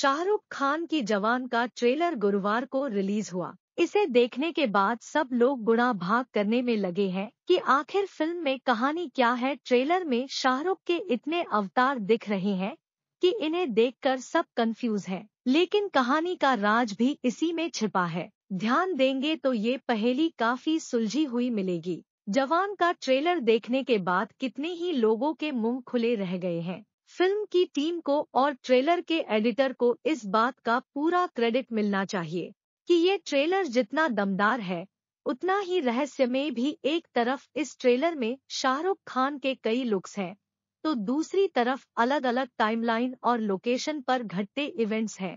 शाहरुख खान की जवान का ट्रेलर गुरुवार को रिलीज हुआ इसे देखने के बाद सब लोग गुणा भाग करने में लगे हैं कि आखिर फिल्म में कहानी क्या है ट्रेलर में शाहरुख के इतने अवतार दिख रहे हैं कि इन्हें देखकर सब कंफ्यूज हैं लेकिन कहानी का राज भी इसी में छिपा है ध्यान देंगे तो ये पहेली काफी सुलझी हुई मिलेगी जवान का ट्रेलर देखने के बाद कितने ही लोगों के मुंह खुले रह गए हैं फिल्म की टीम को और ट्रेलर के एडिटर को इस बात का पूरा क्रेडिट मिलना चाहिए कि ये ट्रेलर जितना दमदार है उतना ही रहस्य में भी एक तरफ इस ट्रेलर में शाहरुख खान के कई लुक्स हैं तो दूसरी तरफ अलग अलग टाइमलाइन और लोकेशन पर घटते इवेंट्स हैं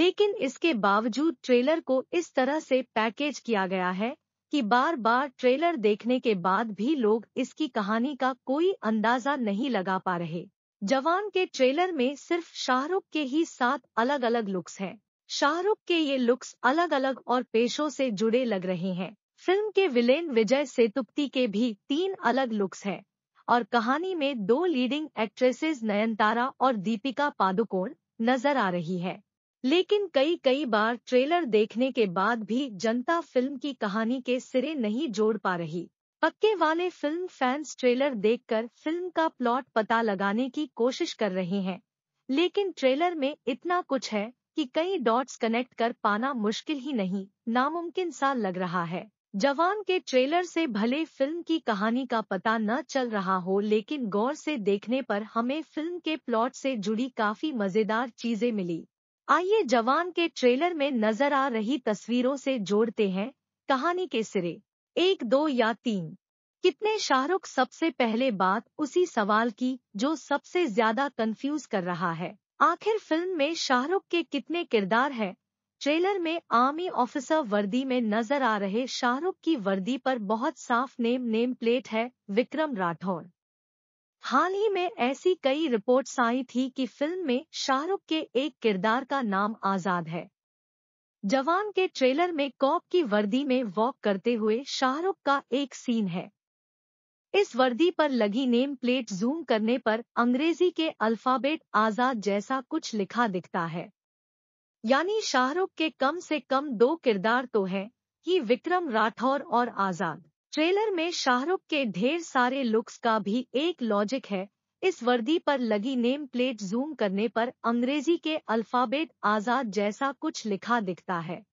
लेकिन इसके बावजूद ट्रेलर को इस तरह से पैकेज किया गया है कि बार बार ट्रेलर देखने के बाद भी लोग इसकी कहानी का कोई अंदाजा नहीं लगा पा रहे जवान के ट्रेलर में सिर्फ शाहरुख के ही सात अलग अलग लुक्स हैं शाहरुख के ये लुक्स अलग अलग और पेशों से जुड़े लग रहे हैं फिल्म के विलेन विजय सेतुपति के भी तीन अलग लुक्स हैं और कहानी में दो लीडिंग एक्ट्रेसेस नयनतारा और दीपिका पादुकोण नजर आ रही है लेकिन कई कई बार ट्रेलर देखने के बाद भी जनता फिल्म की कहानी के सिरे नहीं जोड़ पा रही पक्के वाले फिल्म फैंस ट्रेलर देखकर फिल्म का प्लॉट पता लगाने की कोशिश कर रहे हैं लेकिन ट्रेलर में इतना कुछ है कि कई डॉट्स कनेक्ट कर पाना मुश्किल ही नहीं नामुमकिन सा लग रहा है जवान के ट्रेलर से भले फिल्म की कहानी का पता न चल रहा हो लेकिन गौर से देखने पर हमें फिल्म के प्लॉट से जुड़ी काफी मजेदार चीजें मिली आइए जवान के ट्रेलर में नजर आ रही तस्वीरों से जोड़ते हैं कहानी के सिरे एक दो या तीन कितने शाहरुख सबसे पहले बात उसी सवाल की जो सबसे ज्यादा कंफ्यूज कर रहा है आखिर फिल्म में शाहरुख के कितने किरदार हैं ट्रेलर में आर्मी ऑफिसर वर्दी में नजर आ रहे शाहरुख की वर्दी पर बहुत साफ नेम नेम प्लेट है विक्रम राठौर हाल ही में ऐसी कई रिपोर्ट्स आई थी कि फिल्म में शाहरुख के एक किरदार का नाम आज़ाद है जवान के ट्रेलर में कॉप की वर्दी में वॉक करते हुए शाहरुख का एक सीन है इस वर्दी पर लगी नेम प्लेट जूम करने पर अंग्रेजी के अल्फाबेट आजाद जैसा कुछ लिखा दिखता है यानी शाहरुख के कम से कम दो किरदार तो हैं कि विक्रम राठौर और आजाद ट्रेलर में शाहरुख के ढेर सारे लुक्स का भी एक लॉजिक है इस वर्दी पर लगी नेम प्लेट जूम करने पर अंग्रेजी के अल्फाबेट आजाद जैसा कुछ लिखा दिखता है